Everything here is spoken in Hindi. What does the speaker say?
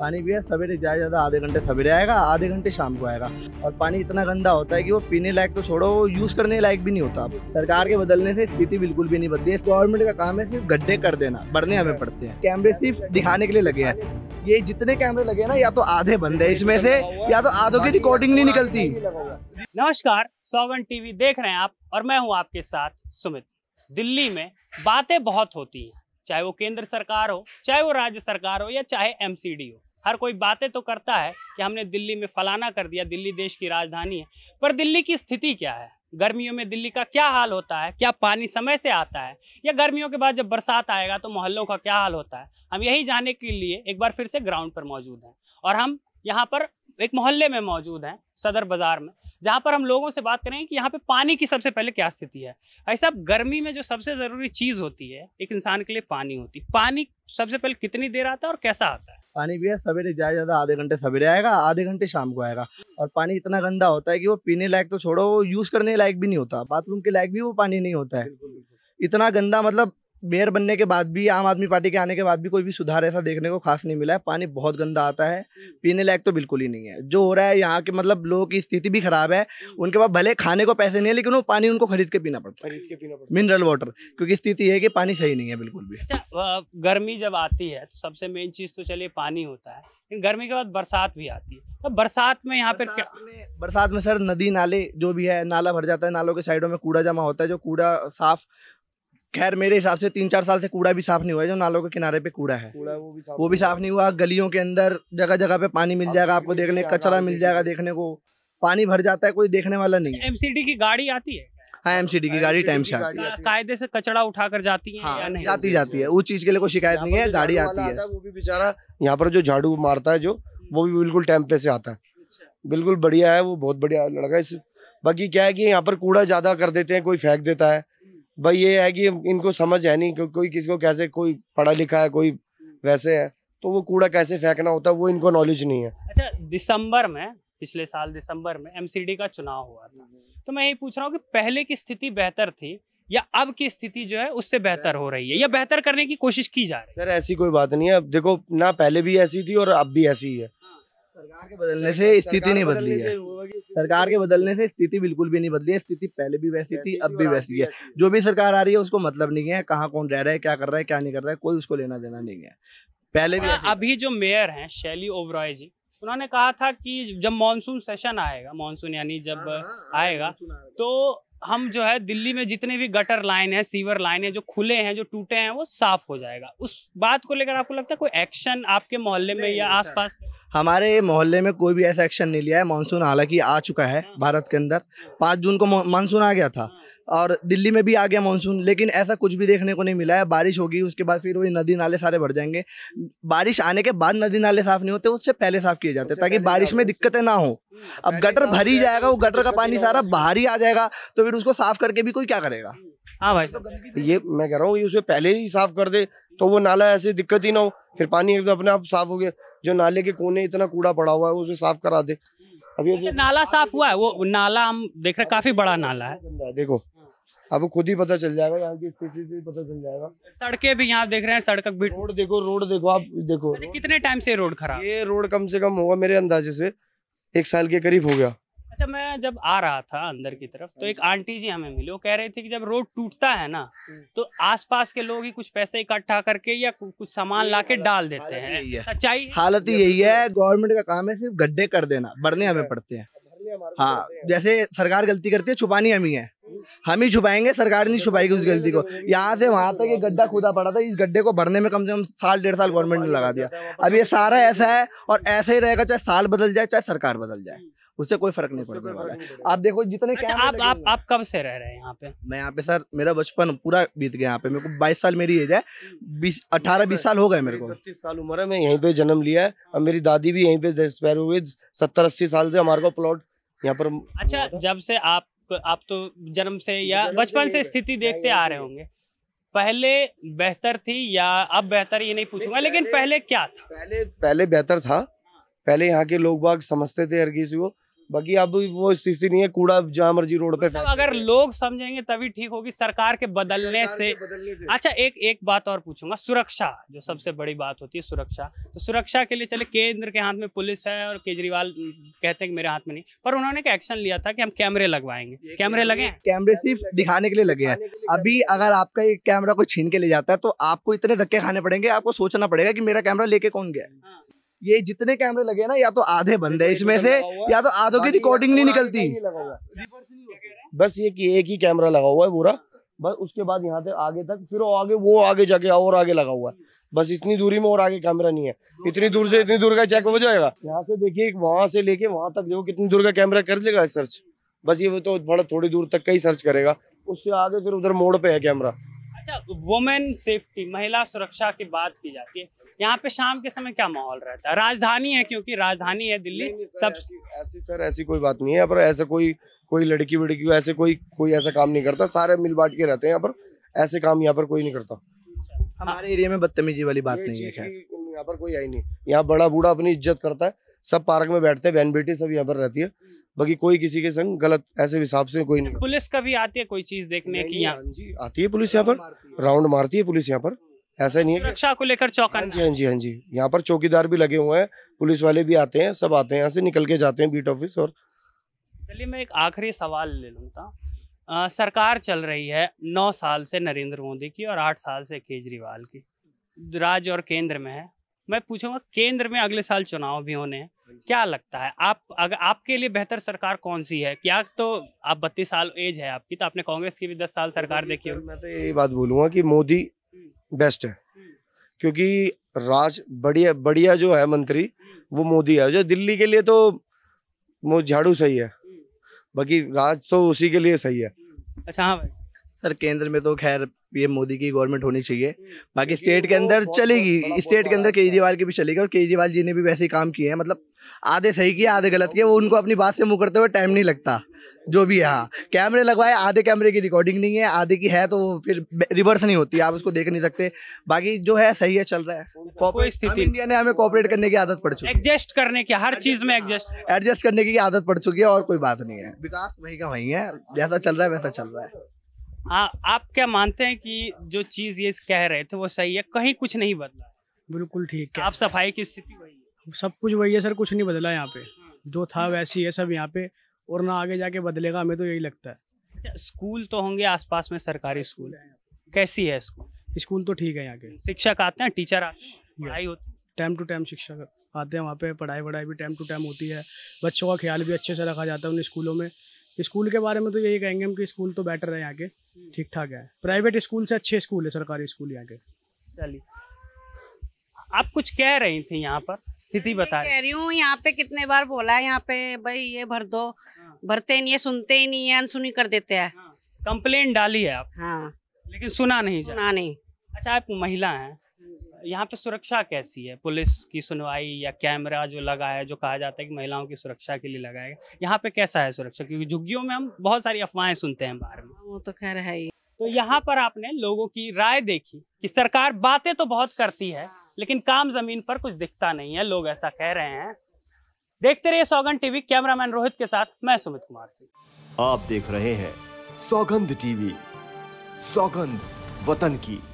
पानी भी है सवेरे ज़्यादा ज़्यादा आधे घंटे सवेरे आएगा आधे घंटे शाम को आएगा और पानी इतना गंदा होता है कि वो पीने लायक तो छोड़ो वो यूज़ करने लायक भी नहीं होता सरकार के बदलने से स्थिति बिल्कुल भी नहीं बदली है गवर्नमेंट का काम है सिर्फ गड्ढे कर देना बढ़ने हमें पड़ते हैं कैमरे सिर्फ दिखाने के लिए लगे हैं ये जितने कैमरे लगे ना या तो आधे बंद है इसमें से या तो आधों की रिकॉर्डिंग नहीं निकलती नमस्कार सौगन टीवी देख रहे हैं आप और मैं हूँ आपके साथ सुमित दिल्ली में बातें बहुत होती हैं चाहे वो केंद्र सरकार हो चाहे वो राज्य सरकार हो या चाहे एमसीडी हो हर कोई बातें तो करता है कि हमने दिल्ली में फलाना कर दिया दिल्ली देश की राजधानी है पर दिल्ली की स्थिति क्या है गर्मियों में दिल्ली का क्या हाल होता है क्या पानी समय से आता है या गर्मियों के बाद जब बरसात आएगा तो मोहल्लों का क्या हाल होता है हम यही जानने के लिए एक बार फिर से ग्राउंड पर मौजूद हैं और हम यहाँ पर एक मोहल्ले में मौजूद हैं सदर बाजार में जहाँ पर हम लोगों से बात करेंगे कि यहाँ पे पानी की सबसे पहले क्या स्थिति है ऐसा आप गर्मी में जो सबसे ज़रूरी चीज़ होती है एक इंसान के लिए पानी होती है पानी सबसे पहले कितनी देर आता है और कैसा आता है पानी भी है सवेरे ज़्यादा ज़्यादा आधे घंटे सवेरे आएगा आधे घंटे शाम को आएगा और पानी इतना गंदा होता है कि वो पीने लायक तो छोड़ो वो यूज़ करने लायक भी नहीं होता बाथरूम के लायक भी वो पानी नहीं होता है इतना गंदा मतलब मेयर बनने के बाद भी आम आदमी पार्टी के आने के बाद भी कोई भी सुधार ऐसा देखने को खास नहीं मिला है पानी बहुत गंदा आता है पीने लायक तो बिल्कुल ही नहीं है जो हो रहा है यहाँ के मतलब लोगों की स्थिति भी खराब है उनके पास भले खाने को पैसे नहीं है लेकिन वो पानी उनको खरीद के पीना पड़ता है खरीद के पीना पड़ता मिनरल वाटर क्योंकि स्थिति है कि पानी सही नहीं है बिल्कुल भी अच्छा गर्मी जब आती है तो सबसे मेन चीज़ तो चलिए पानी होता है गर्मी के बाद बरसात भी आती है तो बरसात में यहाँ पर क्या बरसात में सर नदी नाले जो भी है नाला भर जाता है नालों के साइडों में कूड़ा जमा होता है जो कूड़ा साफ खैर मेरे हिसाब से तीन चार साल से कूड़ा भी साफ नहीं हुआ है जो नालों के किनारे पे कूड़ा है कूड़ा वो भी साफ वो भी साफ नहीं हुआ गलियों के अंदर जगह जगह पे पानी मिल जाएगा आपको देखने कचरा मिल जाएगा देखने को पानी भर जाता है कोई देखने वाला नहीं एमसीडी की गाड़ी आती है हाँ एमसीडी की गाड़ी टाइम से आती है कायदे से कचरा उठा कर जाती है हाँ, या नहीं जाती जाती है उस चीज के लिए कोई शिकायत नहीं है गाड़ी आती है वो भी बेचारा यहाँ पर जो झाड़ू मारता है जो वो भी बिल्कुल टाइम पे से आता है अच्छा। बिल्कुल बढ़िया है वो बहुत बढ़िया लड़का है बाकी क्या है कि यहाँ पर कूड़ा ज्यादा कर देते हैं कोई फेंक देता है भाई ये है कि इनको समझ है नहीं कोई किसी को कैसे कोई पढ़ा लिखा है कोई वैसे है तो वो कूड़ा कैसे फेंकना होता है वो इनको नॉलेज नहीं है अच्छा दिसंबर में पिछले साल दिसंबर में एमसीडी का चुनाव हुआ था तो मैं यही पूछ रहा हूँ कि पहले की स्थिति बेहतर थी या अब की स्थिति जो है उससे बेहतर हो रही है या बेहतर करने की कोशिश की जा रही है सर ऐसी कोई बात नहीं है देखो ना पहले भी ऐसी थी और अब भी ऐसी है सरकार के बदलने से स्थिति नहीं बदली है सरकार के बदलने से स्थिति बिल्कुल भी नहीं बदली है स्थिति पहले भी वैसी थी अब भी वैसी है जो भी सरकार आ रही है उसको मतलब नहीं है कहाँ कौन रह रहा है क्या कर रहा है क्या नहीं कर रहा है कोई उसको लेना देना नहीं है पहले भी अभी जो मेयर है शैली ओबराय जी उन्होंने कहा था कि जब मॉनसून सेशन आएगा मॉनसून यानी जब हाँ, हाँ, हाँ, आएगा तो हम जो है दिल्ली में जितने भी गटर लाइन है सीवर लाइन है जो खुले हैं जो टूटे हैं वो साफ हो जाएगा उस बात को लेकर आपको लगता है कोई एक्शन आपके मोहल्ले में या आसपास हमारे मोहल्ले में कोई भी ऐसा एक्शन नहीं लिया है मानसून हालांकि आ चुका है हाँ। भारत के अंदर पाँच जून को मानसून आ गया था हाँ। और दिल्ली में भी आ गया मानसून लेकिन ऐसा कुछ भी देखने को नहीं मिला है बारिश होगी उसके बाद फिर वही नदी नाले सारे भर जाएंगे बारिश आने के बाद नदी नाले साफ नहीं होते उससे पहले साफ किए जाते ताकि बारिश में दिक्कतें ना हो हम्म। अब गटर भरी जाएगा वो गटर का पानी सारा बाहर ही आ जाएगा तो फिर उसको साफ करके भी कोई क्या करेगा हम्म। हाँ भाई तो ये मैं कह रहा हूँ उसे पहले ही साफ कर दे तो वो नाला ऐसे दिक्कत ही ना हो फिर पानी एकदम अपने आप साफ हो गया जो नाले के कोने इतना कूड़ा पड़ा हुआ है उसे साफ करा दे अभी अच्छा, नाला साफ हुआ है वो नाला हम देख रहे काफी बड़ा नाला है देखो अब खुद ही पता चल जाएगा यहाँ की स्थिति से पता चल जाएगा सड़कें भी यहाँ देख रहे हैं सड़क भी रोड देखो रोड देखो आप देखो कितने टाइम से रोड खराब ये रोड कम से कम होगा मेरे अंदाजे से एक साल के करीब हो गया अच्छा मैं जब आ रहा था अंदर की तरफ तो हाँ एक आंटी जी हमें मिली वो कह रही थी कि जब रोड टूटता है ना हम्म। तो आसपास के लोग ही कुछ पैसे इकट्ठा करके या कुछ सामान ला के डाल देते हैं सच्चाई हालत यही है गवर्नमेंट का काम है सिर्फ गड्ढे कर देना भरने हमें अच्छा। पड़ते हैं अच्छा, हाँ जैसे सरकार गलती करती है छुपानी हम ही है हम्म। हम ही छुपाएंगे सरकार नहीं तो छुपाएगी उस तो गलती को यहाँ से वहां तक ये गड्ढा खुदा पड़ा था इस गड्ढे को भरने में कम से कम साल डेढ़ साल गवर्नमेंट ने लगा दिया अब ये सारा ऐसा है और ऐसा ही रहेगा चाहे साल बदल जाए चाहे सरकार बदल जाए हम्म। उससे कोई फर्क नहीं पड़ने वाला है आप देखो जितने अच्छा, आप आप आप कब से रह रहे हैं यहाँ पे मैं यहाँ पे सर मेरा बचपन पूरा बीत गया यहाँ पे मेरे को 22 साल मेरी एज है बीस अठारह बीस साल हो गए मेरे को तीस साल उम्र है मैं यहीं पे जन्म लिया है और मेरी दादी भी यहीं पे एक्सपायर हुए सत्तर अस्सी साल से हमारे को प्लॉट यहाँ पर अच्छा जब से आप आप तो जन्म से या बचपन से स्थिति देखते आ रहे होंगे पहले बेहतर थी या अब बेहतर ये नहीं पूछूंगा लेकिन पहले क्या था पहले पहले बेहतर था पहले यहाँ के लोग बाग समझते थे हर किसी को बाकी अब वो स्थिति नहीं है कूड़ा जहाँ मर्जी रोड पे मतलब अगर लोग समझेंगे तभी ठीक होगी सरकार के बदलने सरकार से, के बदलने से अच्छा एक एक बात और पूछूंगा सुरक्षा जो सबसे बड़ी बात होती है सुरक्षा तो सुरक्षा के लिए चले केंद्र के हाथ में पुलिस है और केजरीवाल कहते हैं कि मेरे हाथ में नहीं पर उन्होंने एक्शन लिया था कि हम कैमरे लगवाएंगे कैमरे लगे कैमरे सिर्फ दिखाने के लिए लगे हैं अभी अगर आपका एक कैमरा कोई छीन के ले जाता है तो आपको इतने धक्के खाने पड़ेंगे आपको सोचना पड़ेगा की मेरा कैमरा लेके कौन गया हाँ। ये जितने कैमरे लगे ना या तो आधे बंद तो है इसमें से या तो आधों की रिकॉर्डिंग नहीं निकलती बस ये एक ही कैमरा लगा हुआ है पूरा बस उसके बाद यहाँ से आगे तक फिर आगे वो आगे जाके और आगे लगा हुआ है बस इतनी दूरी में और आगे कैमरा नहीं है इतनी दूर से इतनी दूर का चेक हो जाएगा यहाँ से देखिए वहां से लेके वहां तक देखो कितनी दूर का कैमरा कर लेगा सर्च बस ये वो तो बड़ा थोड़ी दूर तक का ही सर्च करेगा उससे आगे फिर उधर मोड़ पे है कैमरा अच्छा वुमेन सेफ्टी महिला सुरक्षा की बात की जाती है यहाँ पे शाम के समय क्या माहौल रहता है राजधानी है क्योंकि राजधानी है दिल्ली सब ऐसी सर ऐसी कोई बात नहीं है पर ऐसा कोई कोई लड़की वड़की ऐसे कोई कोई ऐसा काम नहीं करता सारे मिल बांट के रहते हैं यहाँ पर ऐसे काम यहाँ पर कोई नहीं करता हमारे एरिया में बदतमीजी वाली बात नहीं है यहाँ पर कोई आई नहीं यहाँ बड़ा बूढ़ा अपनी इज्जत करता है सब पार्क में बैठते हैं बहन बेटी सब यहाँ पर रहती है बाकी कोई किसी के संग गलत ऐसे हिसाब से कोई नहीं पुलिस कभी आती है कोई चीज देखने की यहाँ जी आती है पुलिस यहाँ पर राउंड मारती है पुलिस यहाँ पर ऐसा नहीं है रक्षा को लेकर चौका हाँ जी हाँ जी हाँ जी यहाँ पर चौकीदार भी लगे हुए हैं पुलिस वाले भी आते हैं सब आते हैं यहाँ से निकल के जाते हैं बीट ऑफिस और चलिए मैं एक आखिरी सवाल ले लूँगा तो। सरकार चल रही है नौ साल से नरेंद्र मोदी की और आठ साल से केजरीवाल की राज्य और केंद्र में है मैं पूछूंगा केंद्र में अगले साल चुनाव भी होने हैं हाँ क्या लगता है आप अगर आपके लिए बेहतर सरकार कौन सी है क्या तो आप बत्तीस साल एज है आपकी तो आपने कांग्रेस की भी दस साल सरकार देखी होगी मैं तो यही बात बोलूंगा कि मोदी हम्म। बेस्ट है हम्म। क्योंकि राज बढ़िया बढ़िया जो है मंत्री हम्म। वो मोदी है जो दिल्ली के लिए तो वो झाड़ू सही है बाकी राज तो उसी के लिए सही है अच्छा हाँ भाई सर केंद्र में तो खैर पीएम मोदी की गवर्नमेंट होनी चाहिए हम्म, बाकी स्टेट के अंदर चलेगी स्टेट के अंदर केजरीवाल की भी चलेगी और केजरीवाल जी ने भी वैसे ही काम किए हैं मतलब आधे सही किए आधे गलत किए वो उनको अपनी बात से मुँह करते हुए टाइम नहीं लगता जो भी है हाँ कैमरे लगवाए आधे कैमरे की रिकॉर्डिंग नहीं है आधे की है तो फिर रिवर्स नहीं होती आप उसको देख नहीं सकते बाकी जो है सही है चल रहा है स्थिति इंडिया ने हमें कॉपरेट करने की आदत पड़ चुकी है एडजस्ट करने की हर चीज में एडजस्ट एडजस्ट करने की आदत पड़ चुकी है और कोई बात नहीं है विकास वही का वही है जैसा चल रहा है वैसा चल रहा है आ, आप क्या मानते हैं कि जो चीज़ ये कह रहे थे वो सही है कहीं कुछ नहीं बदला बिल्कुल ठीक है आप सफाई की स्थिति वही है सब कुछ वही है सर कुछ नहीं बदला यहाँ पे हाँ। जो था वैसी है सब यहाँ पे और ना आगे जाके बदलेगा हमें तो यही लगता है अच्छा स्कूल तो होंगे आसपास में सरकारी स्कूल कैसी है स्कूल स्कूल तो ठीक है यहाँ के शिक्षक आते हैं टीचर पढ़ाई होती टाइम टू टाइम शिक्षक आते हैं वहाँ पे पढ़ाई वढ़ाई भी टाइम टू टाइम होती है बच्चों का ख्याल भी अच्छे से रखा जाता है उन स्कूलों में स्कूल के बारे में तो यही कहेंगे हम कि स्कूल तो बेटर है यहाँ के ठीक ठाक है प्राइवेट स्कूल से अच्छे स्कूल है सरकारी स्कूल यहाँ के चलिए आप कुछ कह रही थी यहाँ पर स्थिति बता कह रही हूँ यहाँ पे कितने बार बोला है यहाँ पे भाई ये भर दो हाँ। भरते ही नहीं है सुनते ही नहीं है अनसुनी कर देते हैं कंप्लेन हाँ। डाली है आप हाँ लेकिन सुना नहीं सुना नहीं अच्छा आप महिला हैं यहाँ पे सुरक्षा कैसी है पुलिस की सुनवाई या कैमरा जो लगा है जो कहा जाता है कि महिलाओं की सुरक्षा के लिए लगाएगा यहाँ पे कैसा है सुरक्षा क्योंकि झुग्गियों में हम बहुत सारी अफवाहें सुनते हैं बाहर में वो तो खैर है ही तो यहाँ पर आपने लोगों की राय देखी कि सरकार बातें तो बहुत करती है लेकिन काम जमीन पर कुछ दिखता नहीं है लोग ऐसा कह रहे हैं देखते रहिए सौगन टीवी कैमरामैन रोहित के साथ मैं सुमित कुमार सिंह आप देख रहे हैं सौगंध टीवी सौगंध वतन की